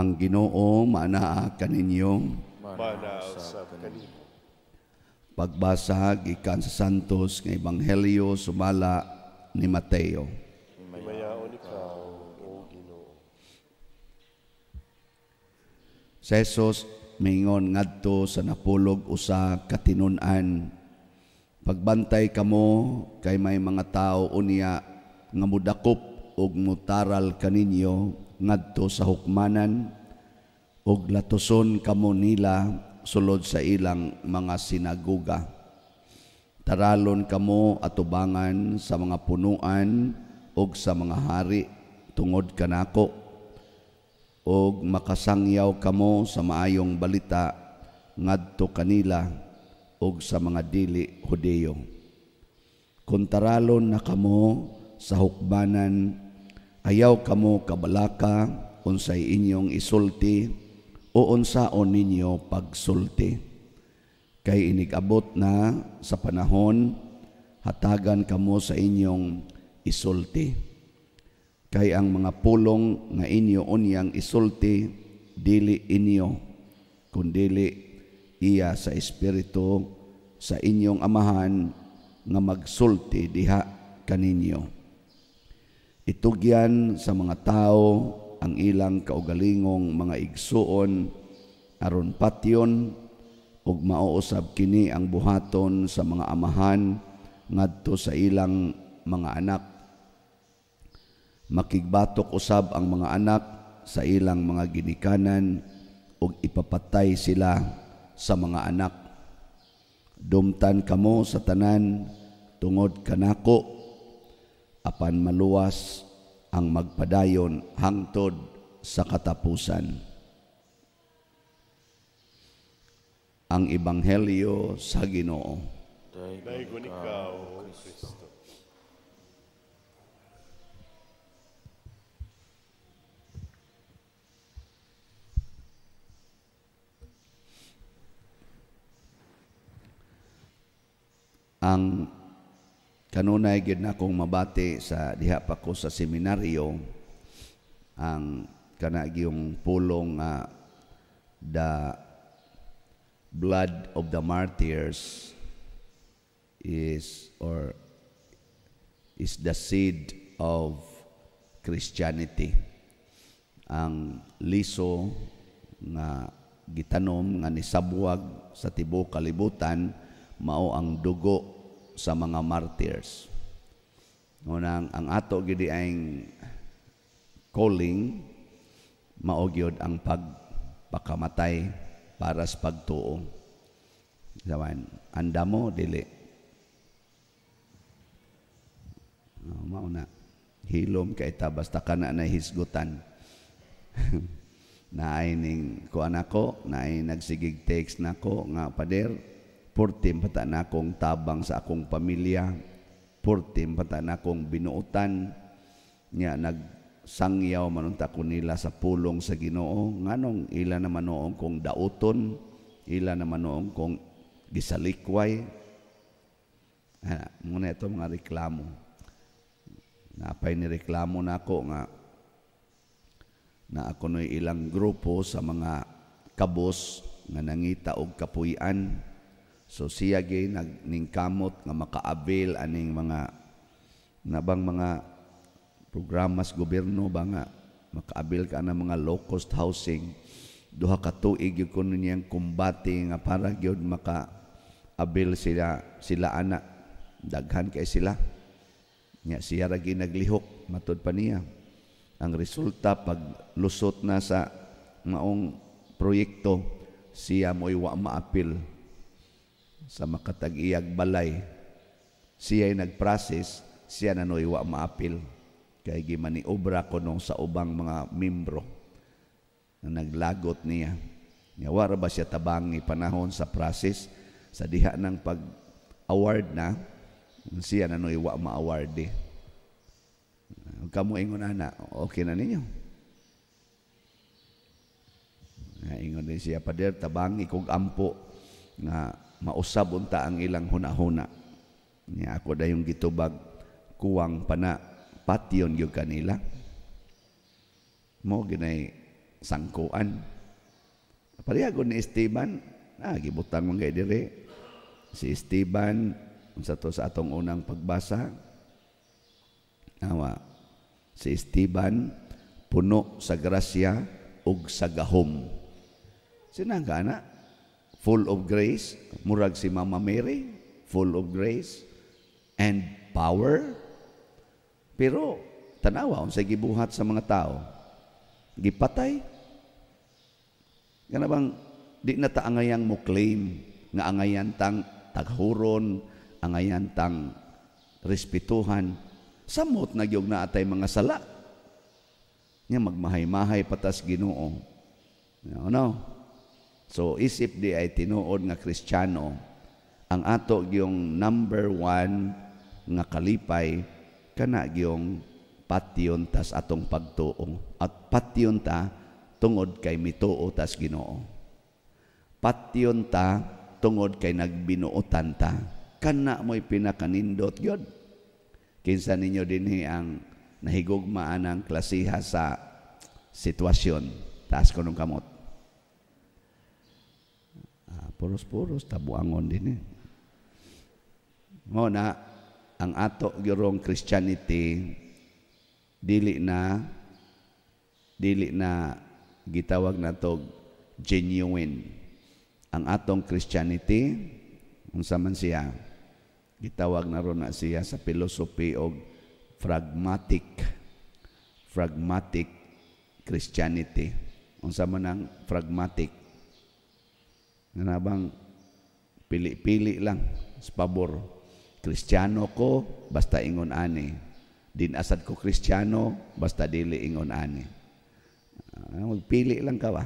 ang Ginoo manaa kaninyong Manaa sa Pagbasa gikan sa Santos nga Ebanghelyo sumala ni Mateo. Himayaon ikaw, O Ginoo. Sa Jesus mingon ngadto sa napulog usa ka an Pagbantay kamo kay may mga tao unya nga mudakop og mutaral kaninyo ngadto sa hukmanan ug latuson kamo nila sulod sa ilang mga sinagoga taralon kamo atubangan sa mga punuan ug sa mga hari tungod kanako ug makasangyaw kamo sa maayong balita ngadto kanila ug sa mga dili Hudeyo kun taralon na kamo sa hukbanan Ayaw kamo kabalaka unsay inyong isulti o unsaon ninyo pagsulti. Kay inigabot na sa panahon hatagan kamo sa inyong isulti. Kay ang mga pulong nga inyo unyang isulti dili inyo kundili iya sa espiritu sa inyong amahan nga magsulti diha kaninyo. Itugyan sa mga tao ang ilang kaugalingong mga igsuon aron patyon ug mauusab kini ang buhaton sa mga amahan ngadto sa ilang mga anak. Makigbatok usab ang mga anak sa ilang mga ginikanan ug ipapatay sila sa mga anak. Dumtan kamo sa tanan tungod kanako apan maluwas ang magpadayon hangtod sa katapusan. Ang Ebanghelyo sa Ginoo. Daigon ikaw, Kristo. Ang Kanunay gid na akong mabati sa diha pa ko sa seminaryo ang kana yung pulong nga uh, the blood of the martyrs is or is the seed of Christianity. Ang liso nga gitanom nga ni sabuag sa tibuok kalibutan mao ang dugo sa mga martyrs. Unang ang ato gidi ang calling maogyod ang pagpakamatay para sa pagtuo. Sawan, anda mo dili. Oh, mauna. Hilom kay ta basta kana na hisgutan. naay ning ko anako, naay nagsigig text nako nga pader Porte bata na akong tabang sa akong pamilya. Porte bata na akong binuutan. Nga nagsangyaw manunta ko nila sa pulong sa ginoo. Nganong ila naman noong kong dauton. Ila naman noong kong gisalikway. Ha, muna ito mga reklamo. Napay ni reklamo na ako nga na ako no ilang grupo sa mga kabos nga nangita og kapuy-an So siya gay ningkamot nga makaabil aning mga nabang mga programas gobyerno ba nga makaabil ka ng mga low cost housing duha ka tuig gyud kuno niyang kumbate nga para gyud maka avail sila sila ana daghan kay sila nya siya ra naglihok matud pa niya ang resulta pag lusot na sa maong proyekto siya mo'y wa maapil sa makatag balay. siya ay nagprocess siya na noiwa maapil. Kay gimaniobra ko nung sa ubang mga membro na naglagot niya. Nyawara ba siya tabangi panahon sa process sa diha ng pag-award na siya na noiwa ma-award eh. Huwag ka mo ingon ana, okay na ninyo. Ingon din siya, Pader, tabangi kong ampo nga mausab unta ang ilang hunahuna. Niya ako dayong gitubag kuwang pana patyon gyud kanila. Mo ginay sangkuan. Pariagon ni Esteban, ah, gibutang mga dire. Si Esteban, sa to sa atong unang pagbasa, nawa, si Esteban, puno sa grasya ug sa gahom. Sinang ka na? full of grace, murag si Mama Mary, full of grace and power. Pero tanawa unsay gibuhat sa mga tao, gipatay. Kana bang di na ta angayang mo claim nga angayan tang taghuron, angayan tang respetuhan. Samot na na atay mga sala. Nya magmahay-mahay patas Ginoo. You know, no? So isip di ay tinuod nga Kristiyano ang ato gyung number one nga kalipay kana gyung patyon tas atong pagtuo at patyon ta tungod kay mituo tas Ginoo. Patyon ta tungod kay nagbinuotan ta kana mo'y pinakanindot gyud. Kinsa ninyo dinhi ang nahigugmaan ang klasiha sa sitwasyon taas ko nung kamot Puros-puros, tabuangon din eh. Muna, ang ato gyurong Christianity, dili na, dili na gitawag na to genuine. Ang atong Christianity, unsa man siya, gitawag na ron na siya sa philosophy of pragmatic pragmatic Christianity. Unsa man ang pragmatic na nabang pili-pili lang sa pabor. Kristiyano ko, basta ingon ani. Din asad ko kristiyano, basta dili ingon ani. Uh, magpili lang ka ba?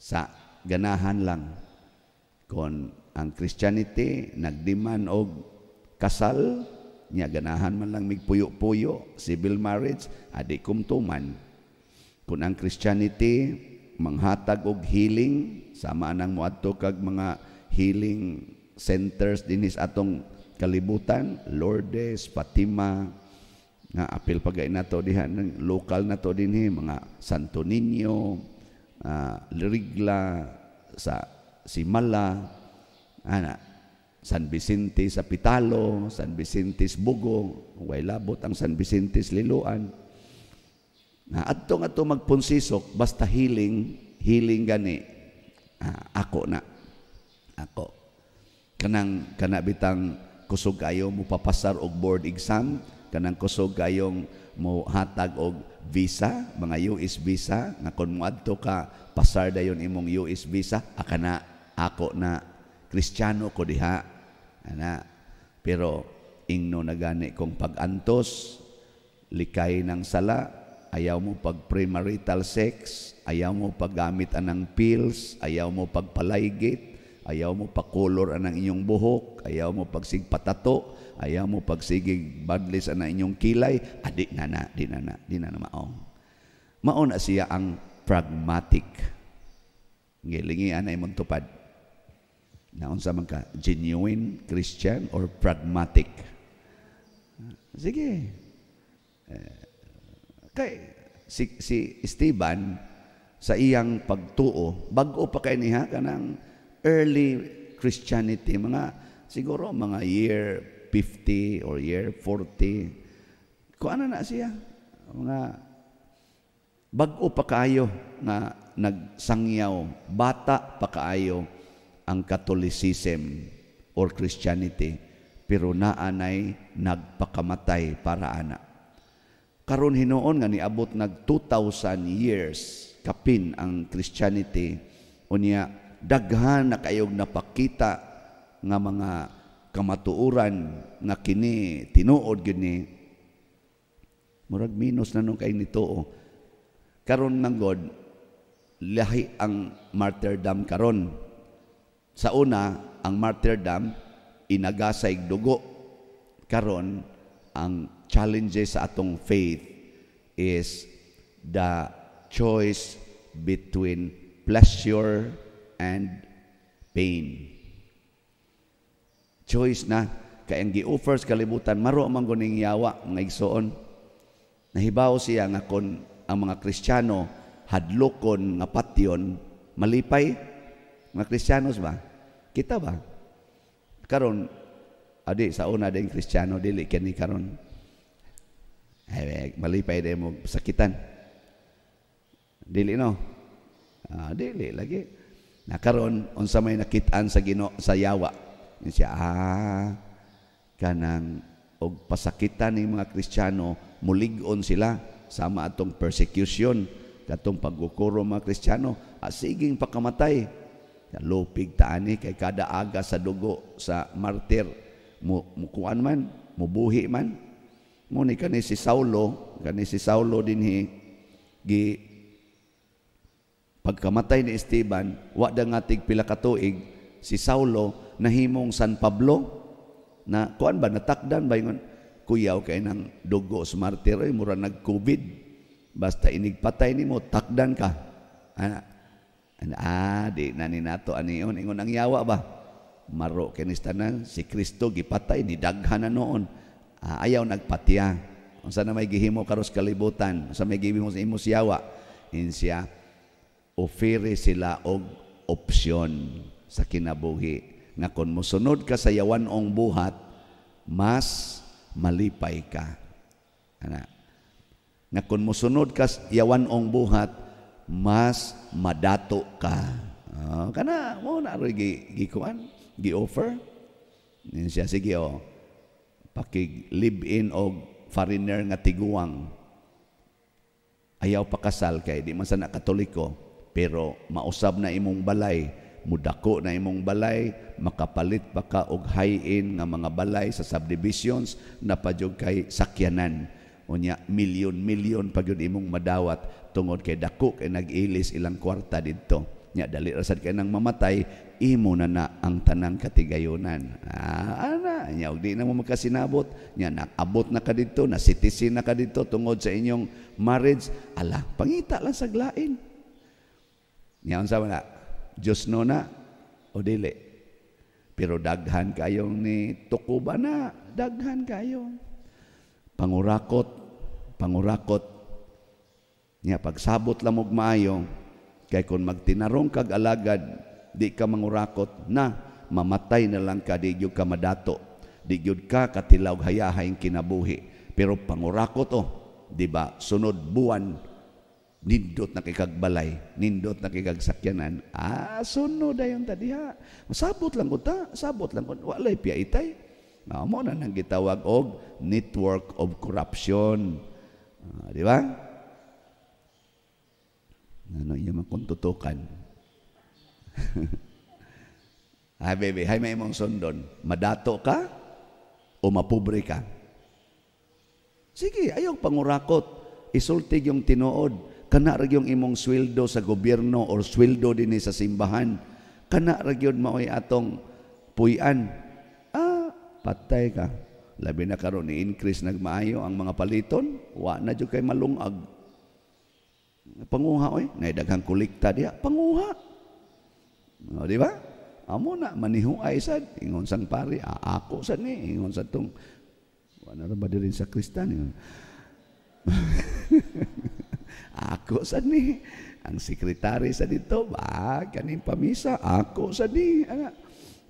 Sa ganahan lang. Kung ang Christianity nagdiman og kasal, niya ganahan man lang migpuyo-puyo, civil marriage, adik kumtuman. Kung ang Christianity manghatag og healing sama nang moadto kag mga healing centers dinis atong kalibutan Lourdes Fatima nga apil pagay nato diha local nato dinhi mga Santo Niño uh, Lirigla sa Simala ana San Vicente sa Pitalo San Vicente Bugo way labot ang San Vicente Liloan na to nga magpunsisok, basta healing, healing gani. Ah, ako na. Ako. Kanang kanabitang kusog kayo mo papasar og board exam, kanang kusog kayong mo hatag og visa, mga US visa, nga kon mo ka pasar dayon imong US visa, aka na ako na Kristiyano ko diha. Ana. Pero ingno na gani kong pagantos likay ng sala Ayaw mo pag-premarital sex, ayaw mo paggamit anang pills, ayaw mo pagpalaygit, ayaw mo pakolor anang inyong buhok, ayaw mo pagsigpatato, ayaw mo pagsigig badlis anang inyong kilay, adi ah, na na, di na na, di na na maong. Mauna siya ang pragmatic. Gilingian ay magtupad. Naon sa mga genuine Christian or pragmatic. Sige. Eh, Kay si, si Esteban sa iyang pagtuo, bago pa kay niya kanang early Christianity, mga siguro mga year 50 or year 40. Kung ano na siya, mga bago pa kayo na nagsangyaw, bata pa kayo ang Catholicism or Christianity, pero naanay nagpakamatay para anak karon hinoon nga niabot nag 2000 years kapin ang Christianity unya daghan na kayog napakita nga mga kamatuoran nga kini tinuod gyud ni murag minus na nung kay nitoo oh. karon ng God lahi ang martyrdom karon sa una ang martyrdom inagasay dugo karon ang challenges sa atong faith is the choice between pleasure and pain. Choice na kay ang gi-offers kalibutan maro man guning yawa nga igsoon. Nahibaw siya nga kon ang mga Kristiyano hadlokon nga patyon malipay mga Kristiyanos ba? Kita ba? Karon adi sa una ding Kristiyano dili kini karon ay, eh, malipay dahil eh, mo sakitan. Dili no? Ah, dili lagi. Nakaroon, unsa may nakitaan sa gino, sa yawa. Yun siya, ah, kanang og pasakitan ng mga Kristiyano, muligon sila sama atong persecution katong pagkukuro mga Kristiyano asiging ah, pakamatay lupig taani kay kada aga sa dugo sa martir mukuan man mubuhi man Muni kani si Saulo, kani si Saulo din hi, gi, pagkamatay ni Esteban, wada nga tig pila katuig, si Saulo, nahimong San Pablo, na kuan ba, natakdan ba yun? Kuyaw kay nang dugo sa martir, ay mura nag-COVID. Basta inigpatay ni mo, takdan ka. Ana, ana, ah, di na nato ani ingon ang yawa ba? Maro, kinista na, si Kristo gipatay, nidaghan na noon uh, ayaw nagpatya. Kung saan na may gihimo karos kalibutan, sa may gihimo sa imo siyawa, insya, ofere sila og opsyon sa kinabuhi. Nga kung musunod ka sa yawan ong buhat, mas malipay ka. Ana. Nga kung musunod ka sa yawan ong buhat, mas madato ka. Oh, kana mo na gi gikuan, gi offer. Siya sige oh pakig live-in og foreigner nga tiguang ayaw pakasal kay di man sana katoliko pero mausab na imong balay mudako na imong balay makapalit pa ka og high-end nga mga balay sa subdivisions na padyog kay sakyanan unya milyon-milyon pagyud imong madawat tungod kay dako kay nag-ilis ilang kwarta didto nya dali ra sad kay nang mamatay imo na na ang tanang katigayonan. Ah, ana, nya di na mo makasinabot, nya nakabot na ka na nasitisin na ka didto tungod sa inyong marriage. Ala, pangita lang saglain. Nya unsa na? Dios no na o dili. Pero daghan kayong ni tukuba na, daghan kayo. Pangurakot, pangurakot. Nya pagsabot lamog maayo kay kun magtinarong kag alagad Di ka mangurakot na mamatay na lang ka, di ka madato. Di ka katilaw hayahay kinabuhi. Pero pangurakot oh, di ba? Sunod buwan, nindot na kikagbalay, nindot na kikagsakyanan. Ah, sunod ayon tadiha. Sabot lang ko ta, sabot lang ko. Walay piya itay. Ah, mo na nang gitawag og network of corruption. Ah, di ba? Ano yung mga kuntutukan? Hi baby, hay may mong sundon. Madato ka o mapubre ka? Sige, ayaw pangurakot. Isultig yung tinuod. Kana yung imong sweldo sa gobyerno or sweldo din sa simbahan. Kana yun maoy atong puyan. Ah, patay ka. Labi na karon ni increase nagmaayo ang mga paliton, wa na jud kay malungag. Panguha oy, nay daghang kolekta diha, panguha. O, di ba? Amo na, manihuay sad. Ingon sang pari, ako sa ni. Ingon sa tong, ano ba din sa Kristan? ako sa ni. Ang sekretary sa dito, ba, kaning pamisa, ako sa ni. Ana,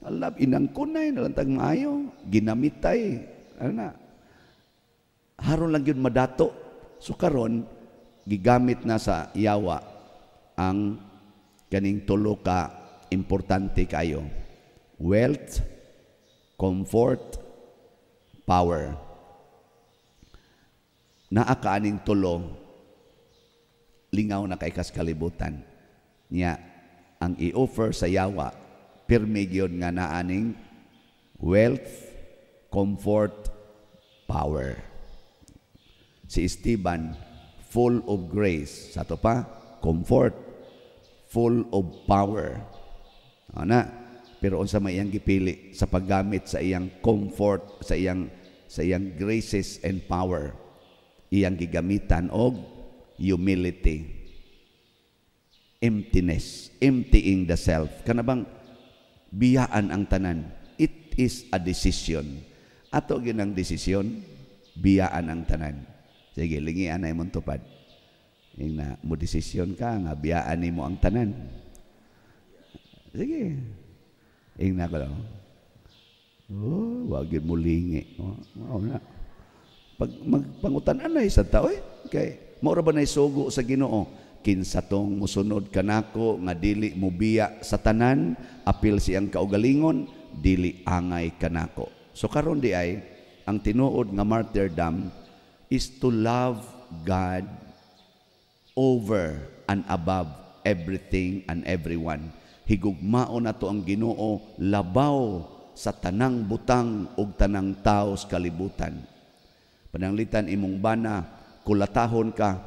inang inangkunay, nalantag maayo, ginamitay. Ana, haron lang yun madato. So karon, gigamit na sa yawa ang kaning tulo ka importante kayo. Wealth, comfort, power. Naa kaaning tulo, lingaw na kay kaskalibutan niya ang i-offer sa yawa pirmi gyud nga naaning wealth, comfort, power. Si Esteban full of grace, sa to pa, comfort, full of power Ana, pero unsa may iyang gipili sa paggamit sa iyang comfort, sa iyang sa iyang graces and power. Iyang gigamitan og humility. Emptiness, emptying the self. kana bang biyaan ang tanan. It is a decision. Ato ginang desisyon, biyaan ang tanan. Sige, lingian na imong tupad. Yung mo desisyon ka, nga biyaan ni ang tanan. Sige. Ingna eh, ko Oh, wag yun mo lingi. Oh, na. Pag magpangutan anay eh, sa tao eh. Kay maura ba na sugo sa Ginoo? kinsa tong musunod kanako nga dili mo biya sa tanan apil siyang kaugalingon dili angay kanako so karon di ay ang tinuod nga martyrdom is to love God over and above everything and everyone higugmaon to ang Ginoo labaw sa tanang butang ug tanang tao sa kalibutan. Pananglitan imong bana, kulatahon ka,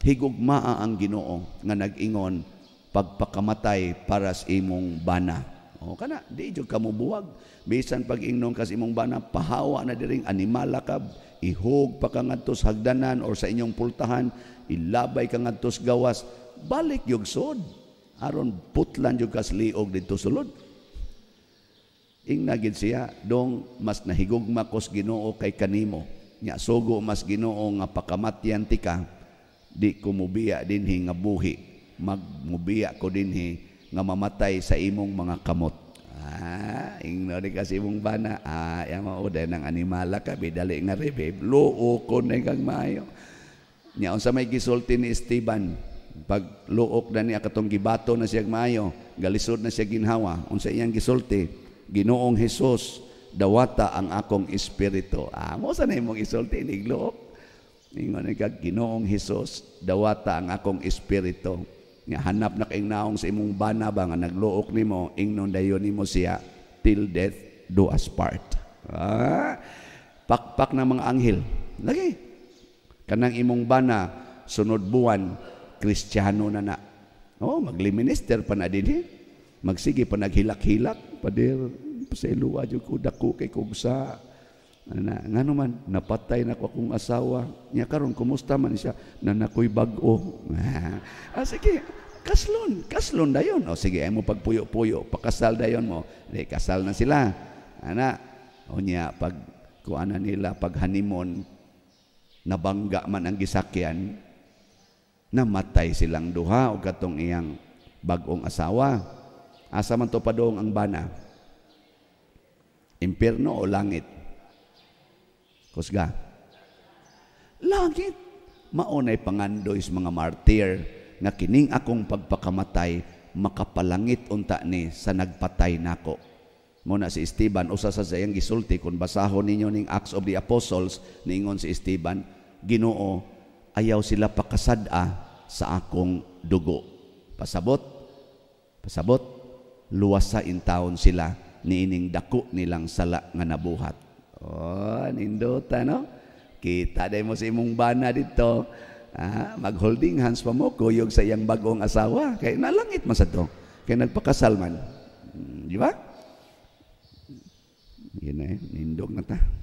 higugmaa ang Ginoo nga nagingon, pagpakamatay para sa imong bana. O kana, di jud ka mubuwag. Bisan pag ingnon ka sa imong bana, pahawa na diring animala ka, ihog pa ka hagdanan or sa inyong pultahan, ilabay ka ngadto gawas, balik yog sod aron putlan yung kasliog dito sulod. Ing nagid siya, dong mas nahigugma kos ginoo kay kanimo. nya sogo mas ginoo nga pakamatyan tika ka, di kumubiya dinhi nga buhi. Magmubiya ko dinhi nga mamatay sa imong mga kamot. Ah, ingno di kasi imong bana. Ah, yang mao nang animala ka bidali nga rebe. Luo ko na kag maayo. Nya unsa may gisulti ni Esteban, pag luok na niya katong gibato na siya maayo galisod na siya ginhawa unsa iyang gisulti Ginoong Hesus dawata ang akong espiritu amo ah, sa na imong isulti nigluok ingon kag Ginoong Hesus dawata ang akong espiritu nga hanap na kay naong sa imong bana ba nga nagluok ni nimo ingnon dayon nimo siya till death do us part ah, pakpak na mga anghel lagi kanang imong bana sunod buwan kristyano na na. Oh, magliminister pa na din eh. Magsige pa naghilak-hilak. Padir, sa iluwa yung kudaku kay kugsa. Ano na, nga naman, napatay na ko akong asawa. Niya karon kumusta man siya? Na nakoy bag-o. ah, sige, kaslon, kaslon dayon. O sige, ay mo pagpuyo-puyo, pakasal dayon mo. Di, kasal na sila. Ana, o niya, pag kuana nila, pag honeymoon, nabangga man ang gisakyan, namatay silang duha o katong iyang bagong asawa. Asa man to pa doong ang bana? Impirno o langit? Kusga. Langit. Maunay pangandoy sa mga martir nga kining akong pagpakamatay makapalangit unta ni sa nagpatay nako. Muna si Esteban, usa sa sayang gisulti, kung basahon ninyo ning Acts of the Apostles, ningon si Esteban, ginoo, ayaw sila pakasada sa akong dugo. Pasabot, pasabot, luwasa in town sila niining dako nilang sala nga nabuhat. Oh, nindota no? Kita day mo sa imong bana dito. Ah, mag-holding hands pa mo kuyog sa iyang bagong asawa. Kay nalangit man sa to. Kay nagpakasal man. Mm, di ba? Yun na eh. Nindog na ta.